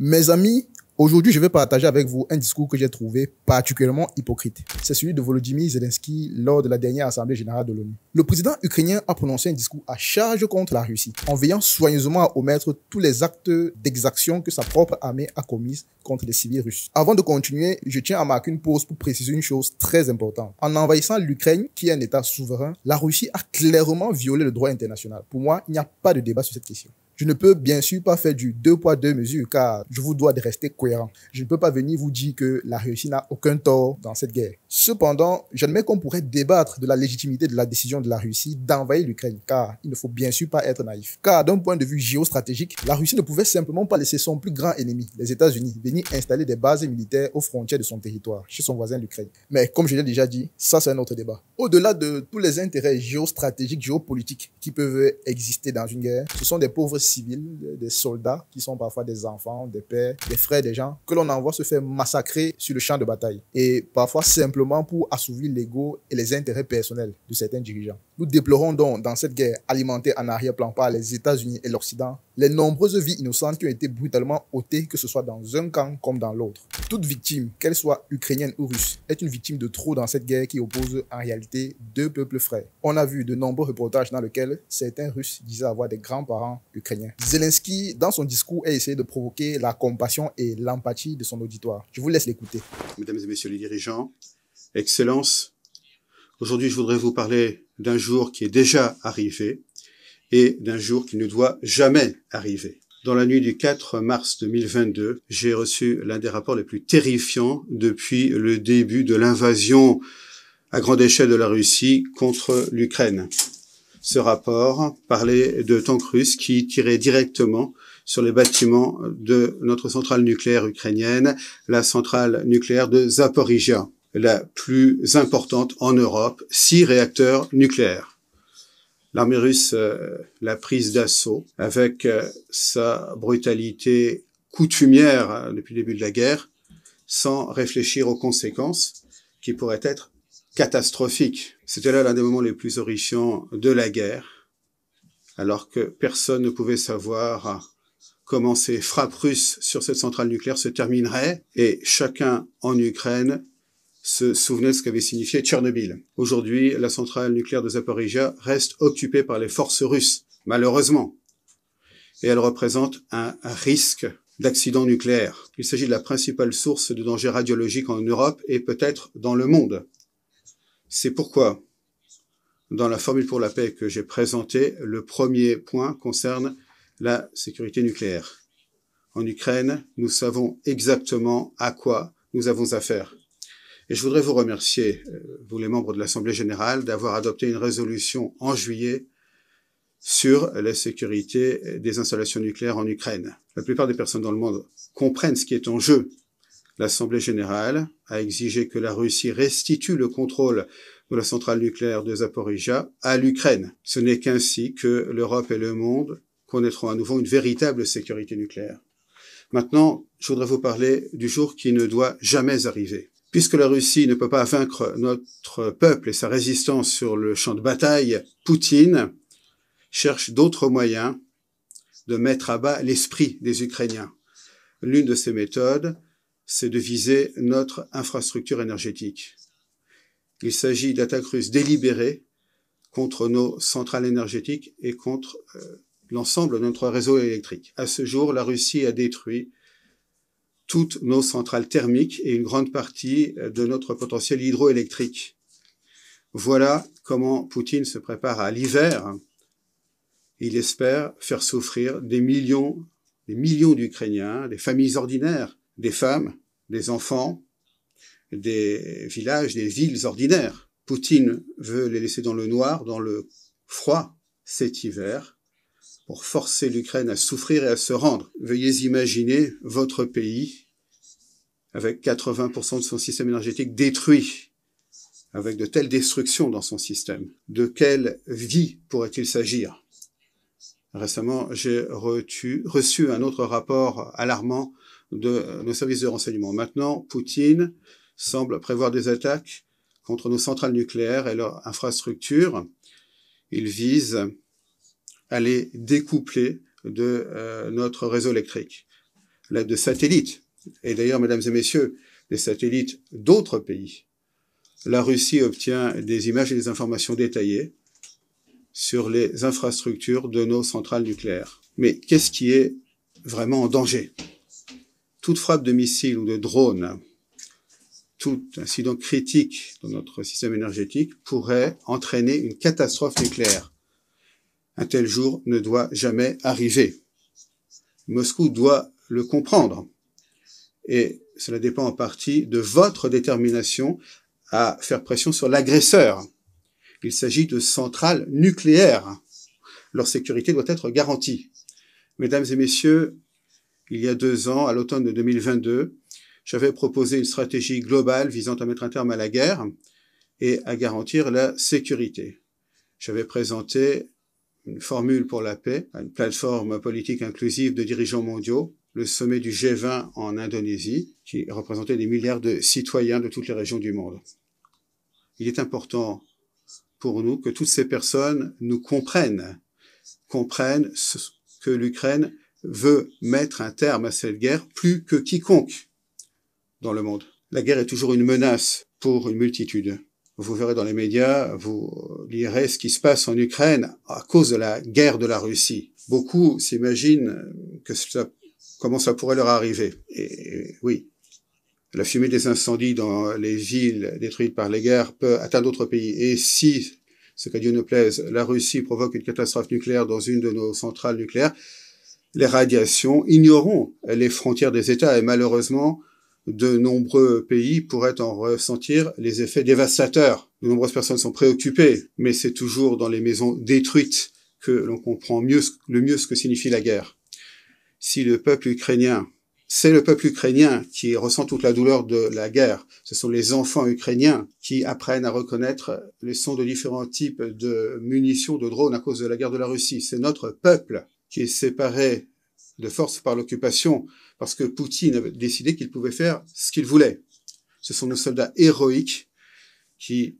Mes amis, aujourd'hui, je vais partager avec vous un discours que j'ai trouvé particulièrement hypocrite. C'est celui de Volodymyr Zelensky lors de la dernière Assemblée générale de l'ONU. Le président ukrainien a prononcé un discours à charge contre la Russie, en veillant soigneusement à omettre tous les actes d'exaction que sa propre armée a commis contre les civils russes. Avant de continuer, je tiens à marquer une pause pour préciser une chose très importante. En envahissant l'Ukraine, qui est un État souverain, la Russie a clairement violé le droit international. Pour moi, il n'y a pas de débat sur cette question. Je ne peux bien sûr pas faire du deux poids, deux mesures, car je vous dois de rester cohérent. Je ne peux pas venir vous dire que la Russie n'a aucun tort dans cette guerre. Cependant, j'admets qu'on pourrait débattre de la légitimité de la décision de la Russie d'envahir l'Ukraine, car il ne faut bien sûr pas être naïf. Car d'un point de vue géostratégique, la Russie ne pouvait simplement pas laisser son plus grand ennemi, les États-Unis, venir installer des bases militaires aux frontières de son territoire, chez son voisin l'Ukraine. Mais comme je l'ai déjà dit, ça c'est un autre débat. Au-delà de tous les intérêts géostratégiques, géopolitiques qui peuvent exister dans une guerre, ce sont des pauvres civils, des soldats qui sont parfois des enfants, des pères, des frères, des gens, que l'on envoie se faire massacrer sur le champ de bataille. Et parfois simplement pour assouvir l'ego et les intérêts personnels de certains dirigeants. Nous déplorons donc, dans cette guerre alimentée en arrière-plan par les États-Unis et l'Occident, les nombreuses vies innocentes qui ont été brutalement ôtées, que ce soit dans un camp comme dans l'autre. Toute victime, qu'elle soit ukrainienne ou russe, est une victime de trop dans cette guerre qui oppose en réalité deux peuples frais. On a vu de nombreux reportages dans lesquels certains Russes disaient avoir des grands-parents ukrainiens. Zelensky, dans son discours, a essayé de provoquer la compassion et l'empathie de son auditoire. Je vous laisse l'écouter. Mesdames et messieurs les dirigeants, Excellences, aujourd'hui je voudrais vous parler d'un jour qui est déjà arrivé et d'un jour qui ne doit jamais arriver. Dans la nuit du 4 mars 2022, j'ai reçu l'un des rapports les plus terrifiants depuis le début de l'invasion à grande échelle de la Russie contre l'Ukraine. Ce rapport parlait de tanks russes qui tiraient directement sur les bâtiments de notre centrale nucléaire ukrainienne, la centrale nucléaire de Zaporizhia la plus importante en Europe, six réacteurs nucléaires. L'armée russe euh, l'a prise d'assaut avec euh, sa brutalité coutumière euh, depuis le début de la guerre, sans réfléchir aux conséquences qui pourraient être catastrophiques. C'était là l'un des moments les plus horrifiants de la guerre, alors que personne ne pouvait savoir comment ces frappes russes sur cette centrale nucléaire se termineraient, et chacun en Ukraine se souvenaient ce qu'avait signifié Tchernobyl. Aujourd'hui, la centrale nucléaire de Zaporizhia reste occupée par les forces russes, malheureusement. Et elle représente un, risque d'accident nucléaire. Il s'agit de la principale source de danger radiologique en Europe et peut-être dans le monde. C'est pourquoi, dans la formule pour la paix que j'ai présentée, le premier point concerne la sécurité nucléaire. En Ukraine, nous savons exactement à quoi nous avons affaire. Et je voudrais vous remercier, euh, vous les membres de l'Assemblée générale, d'avoir adopté une résolution en juillet sur la sécurité des installations nucléaires en Ukraine. La plupart des personnes dans le monde comprennent ce qui est en jeu. L'Assemblée générale a exigé que la Russie restitue le contrôle de la centrale nucléaire de Zaporizhia à l'Ukraine. Ce n'est qu'ainsi que l'Europe et le monde connaîtront à nouveau une véritable sécurité nucléaire. Maintenant, je voudrais vous parler du jour qui ne doit jamais arriver puisque la Russie ne peut pas vaincre notre peuple et sa résistance sur le champ de bataille, Poutine cherche d'autres moyens de mettre à bas l'esprit des Ukrainiens. L'une de ces méthodes, c'est de viser notre infrastructure énergétique. Il s'agit d'attaques russes délibérées contre nos centrales énergétiques et contre euh, l'ensemble de notre réseau électrique. À ce jour, la Russie a détruit toutes nos centrales thermiques et une grande partie euh, de notre potentiel hydroélectrique. Voilà comment Poutine se prépare à l'hiver. Il espère faire souffrir des millions, des millions d'Ukrainiens, des familles ordinaires, des femmes, des enfants, des villages, des villes ordinaires. Poutine veut les laisser dans le noir, dans le froid cet hiver, pour forcer l'Ukraine à souffrir et à se rendre. Veuillez imaginer votre pays avec 80% de son système énergétique détruit, avec de telles destructions dans son système, de quelle vie pourrait-il s'agir Récemment, j'ai reçu un autre rapport alarmant de nos services de renseignement. Maintenant, Poutine semble prévoir des attaques contre nos centrales nucléaires et leurs infrastructures. Il vise à les découpler de euh, notre réseau électrique, l'aide de satellites et d'ailleurs, mesdames et messieurs, des satellites d'autres pays, la Russie obtient des images et des informations détaillées sur les infrastructures de nos centrales nucléaires. Mais qu'est-ce qui est vraiment en danger Toute frappe de missiles ou de drones, tout incident critique dans notre système énergétique pourrait entraîner une catastrophe nucléaire. Un tel jour ne doit jamais arriver. Moscou doit le comprendre et cela dépend en partie de votre détermination à faire pression sur l'agresseur. Il s'agit de centrales nucléaires. Leur sécurité doit être garantie. Mesdames et messieurs, il y a deux ans, à l'automne de 2022, j'avais proposé une stratégie globale visant à mettre un terme à la guerre et à garantir la sécurité. J'avais présenté une formule pour la paix une plateforme politique inclusive de dirigeants mondiaux le sommet du G20 en Indonésie, qui représentait des milliards de citoyens de toutes les régions du monde. Il est important pour nous que toutes ces personnes nous comprennent, comprennent ce que l'Ukraine veut mettre un terme à cette guerre plus que quiconque dans le monde. La guerre est toujours une menace pour une multitude. Vous verrez dans les médias, vous lirez ce qui se passe en Ukraine à cause de la guerre de la Russie. Beaucoup s'imaginent que cela comment ça pourrait leur arriver. Et, oui, la fumée des incendies dans les villes détruites par les guerres peut atteindre d'autres pays. Et si, ce que Dieu ne plaise, la Russie provoque une catastrophe nucléaire dans une de nos centrales nucléaires, les radiations ignoreront les frontières des États et malheureusement, de nombreux pays pourraient en ressentir les effets dévastateurs. De nombreuses personnes sont préoccupées, mais c'est toujours dans les maisons détruites que l'on comprend mieux, le mieux ce que signifie la guerre si le peuple ukrainien, c'est le peuple ukrainien qui ressent toute la douleur de la guerre, ce sont les enfants ukrainiens qui apprennent à reconnaître les sons de différents types de munitions, de drones à cause de la guerre de la Russie. C'est notre peuple qui est séparé de force par l'occupation parce que Poutine a décidé qu'il pouvait faire ce qu'il voulait. Ce sont nos soldats héroïques qui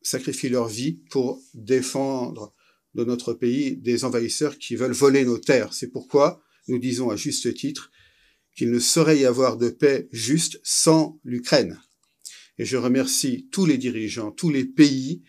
sacrifient leur vie pour défendre de notre pays des envahisseurs qui veulent voler nos terres. C'est pourquoi nous disons à juste titre qu'il ne saurait y avoir de paix juste sans l'Ukraine. Et je remercie tous les dirigeants, tous les pays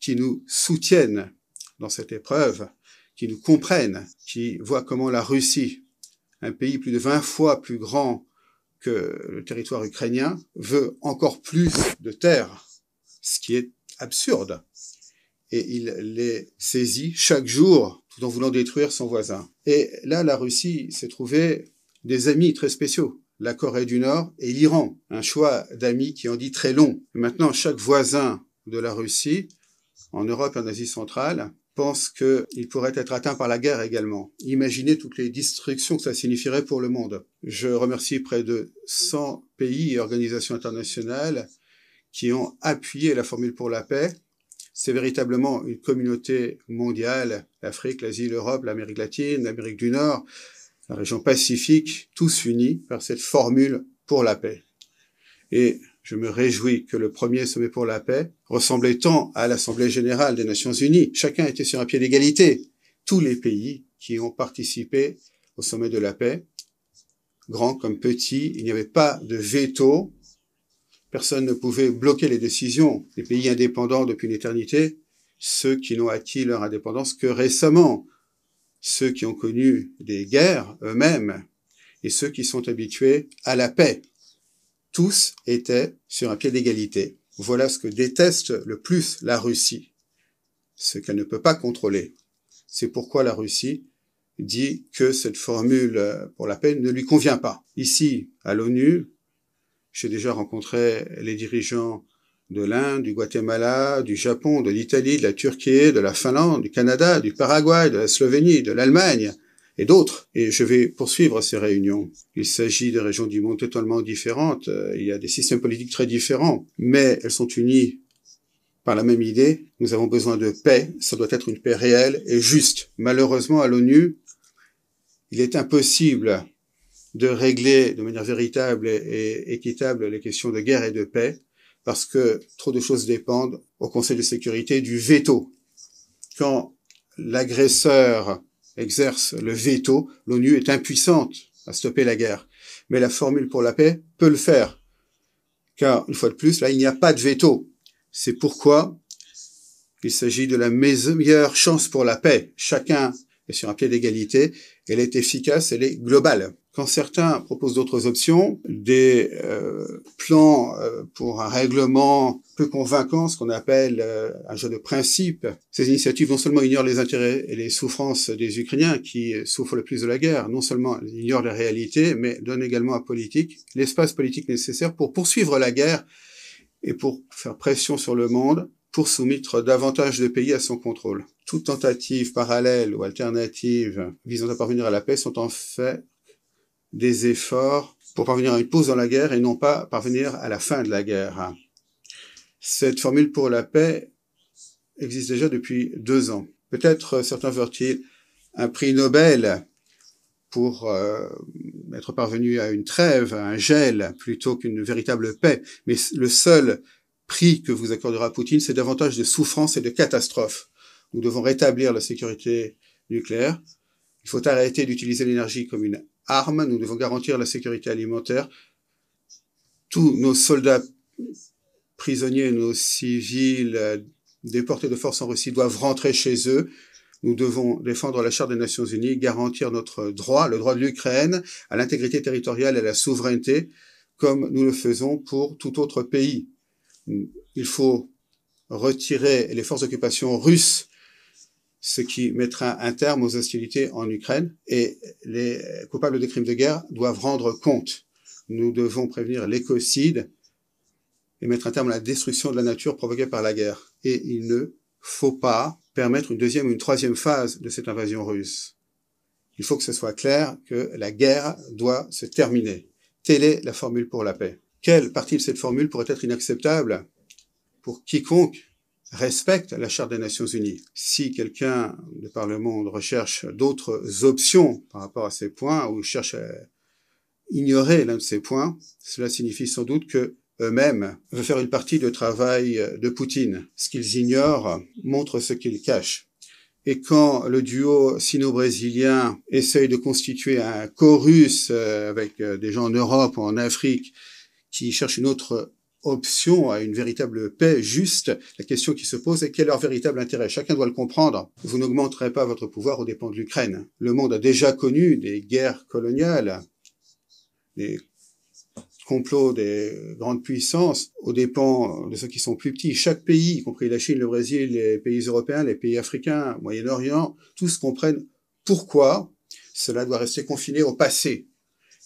qui nous soutiennent dans cette épreuve, qui nous comprennent, qui voient comment la Russie, un pays plus de 20 fois plus grand que le territoire ukrainien, veut encore plus de terres, ce qui est absurde. Et il les saisit chaque jour tout en voulant détruire son voisin. Et là, la Russie s'est trouvée des amis très spéciaux, la Corée du Nord et l'Iran, un choix d'amis qui en dit très long. Maintenant, chaque voisin de la Russie, en Europe et en Asie centrale, pense qu'il pourrait être atteint par la guerre également. Imaginez toutes les destructions que ça signifierait pour le monde. Je remercie près de 100 pays et organisations internationales qui ont appuyé la formule pour la paix c'est véritablement une communauté mondiale, l'Afrique, l'Asie, l'Europe, l'Amérique latine, l'Amérique du Nord, la région Pacifique, tous unis par cette formule pour la paix. Et je me réjouis que le premier sommet pour la paix ressemblait tant à l'Assemblée générale des Nations unies. Chacun était sur un pied d'égalité. Tous les pays qui ont participé au sommet de la paix, grands comme petits, il n'y avait pas de veto Personne ne pouvait bloquer les décisions des pays indépendants depuis une éternité, ceux qui n'ont acquis leur indépendance que récemment, ceux qui ont connu des guerres eux-mêmes et ceux qui sont habitués à la paix. Tous étaient sur un pied d'égalité. Voilà ce que déteste le plus la Russie, ce qu'elle ne peut pas contrôler. C'est pourquoi la Russie dit que cette formule pour la paix ne lui convient pas. Ici, à l'ONU, j'ai déjà rencontré les dirigeants de l'Inde, du Guatemala, du Japon, de l'Italie, de la Turquie, de la Finlande, du Canada, du Paraguay, de la Slovénie, de l'Allemagne et d'autres. Et je vais poursuivre ces réunions. Il s'agit de régions du monde totalement différentes. Euh, il y a des systèmes politiques très différents, mais elles sont unies par la même idée. Nous avons besoin de paix. Ça doit être une paix réelle et juste. Malheureusement, à l'ONU, il est impossible de régler de manière véritable et équitable les questions de guerre et de paix, parce que trop de choses dépendent au Conseil de sécurité du veto. Quand l'agresseur exerce le veto, l'ONU est impuissante à stopper la guerre. Mais la formule pour la paix peut le faire. Car, une fois de plus, là, il n'y a pas de veto. C'est pourquoi il s'agit de la meilleure chance pour la paix. Chacun est sur un pied d'égalité. Elle est efficace, elle est globale quand certains proposent d'autres options, des euh, plans euh, pour un règlement peu convaincant, ce qu'on appelle euh, un jeu de principe, ces initiatives non seulement ignorent les intérêts et les souffrances des Ukrainiens qui souffrent le plus de la guerre, non seulement ignorent la réalité, mais donnent également à politique l'espace politique nécessaire pour poursuivre la guerre et pour faire pression sur le monde pour soumettre davantage de pays à son contrôle. Toute tentative parallèle ou alternative visant à parvenir à la paix sont en fait des efforts pour parvenir à une pause dans la guerre et non pas parvenir à la fin de la guerre. Cette formule pour la paix existe déjà depuis deux ans. Peut-être euh, certains veulent-ils un prix Nobel pour euh, être parvenu à une trêve, à un gel, plutôt qu'une véritable paix. Mais le seul prix que vous accordera Poutine, c'est davantage de souffrance et de catastrophe. Nous devons rétablir la sécurité nucléaire. Il faut arrêter d'utiliser l'énergie comme une nous devons garantir la sécurité alimentaire. Tous nos soldats prisonniers, nos civils euh, déportés de force en Russie doivent rentrer chez eux. Nous devons défendre la Charte des Nations Unies, garantir notre droit, le droit de l'Ukraine, à l'intégrité territoriale et à la souveraineté, comme nous le faisons pour tout autre pays. Il faut retirer les forces d'occupation russes ce qui mettra un terme aux hostilités en Ukraine et les coupables des crimes de guerre doivent rendre compte. Nous devons prévenir l'écocide et mettre un terme à la destruction de la nature provoquée par la guerre. Et il ne faut pas permettre une deuxième ou une troisième phase de cette invasion russe. Il faut que ce soit clair que la guerre doit se terminer. Telle est la formule pour la paix. Quelle partie de cette formule pourrait être inacceptable pour quiconque respecte la Charte des Nations Unies. Si quelqu'un de par le monde recherche d'autres options par rapport à ces points ou cherche à ignorer l'un de ces points, cela signifie sans doute que eux-mêmes veulent faire une partie du travail de Poutine. Ce qu'ils ignorent montre ce qu'ils cachent. Et quand le duo sino-brésilien essaye de constituer un chorus euh, avec euh, des gens en Europe, ou en Afrique, qui cherchent une autre option à une véritable paix juste, la question qui se pose est quel est leur véritable intérêt Chacun doit le comprendre. Vous n'augmenterez pas votre pouvoir aux dépens de l'Ukraine. Le monde a déjà connu des guerres coloniales, des complots des grandes puissances aux dépens de ceux qui sont plus petits. Chaque pays, y compris la Chine, le Brésil, les pays européens, les pays africains, Moyen-Orient, tous comprennent pourquoi cela doit rester confiné au passé.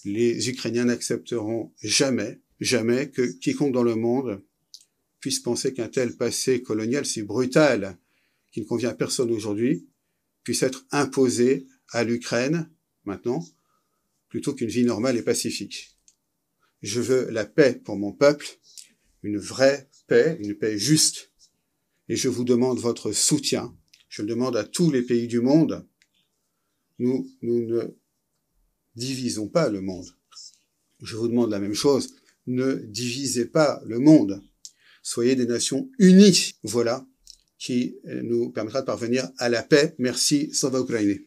Les Ukrainiens n'accepteront jamais jamais que quiconque dans le monde puisse penser qu'un tel passé colonial si brutal, qui ne convient à personne aujourd'hui, puisse être imposé à l'Ukraine, maintenant, plutôt qu'une vie normale et pacifique. Je veux la paix pour mon peuple, une vraie paix, une paix juste, et je vous demande votre soutien. Je le demande à tous les pays du monde. Nous, nous ne divisons pas le monde. Je vous demande la même chose ne divisez pas le monde, soyez des nations unies. Voilà qui nous permettra de parvenir à la paix. Merci, sauve Ukraine.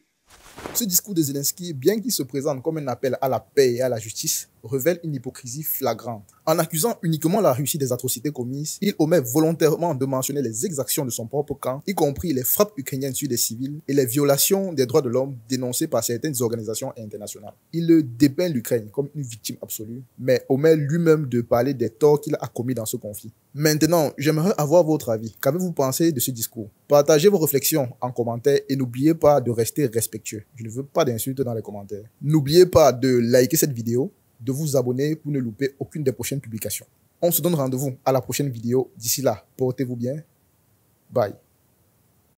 Ce discours de Zelensky, bien qu'il se présente comme un appel à la paix et à la justice, révèle une hypocrisie flagrante. En accusant uniquement la Russie des atrocités commises, il omet volontairement de mentionner les exactions de son propre camp, y compris les frappes ukrainiennes sur des civils et les violations des droits de l'homme dénoncées par certaines organisations internationales. Il dépeint l'Ukraine comme une victime absolue, mais omet lui-même de parler des torts qu'il a commis dans ce conflit. Maintenant, j'aimerais avoir votre avis. Qu'avez-vous pensé de ce discours Partagez vos réflexions en commentaire et n'oubliez pas de rester respectueux. Je ne veux pas d'insultes dans les commentaires. N'oubliez pas de liker cette vidéo de vous abonner pour ne louper aucune des prochaines publications. On se donne rendez-vous à la prochaine vidéo. D'ici là, portez-vous bien. Bye.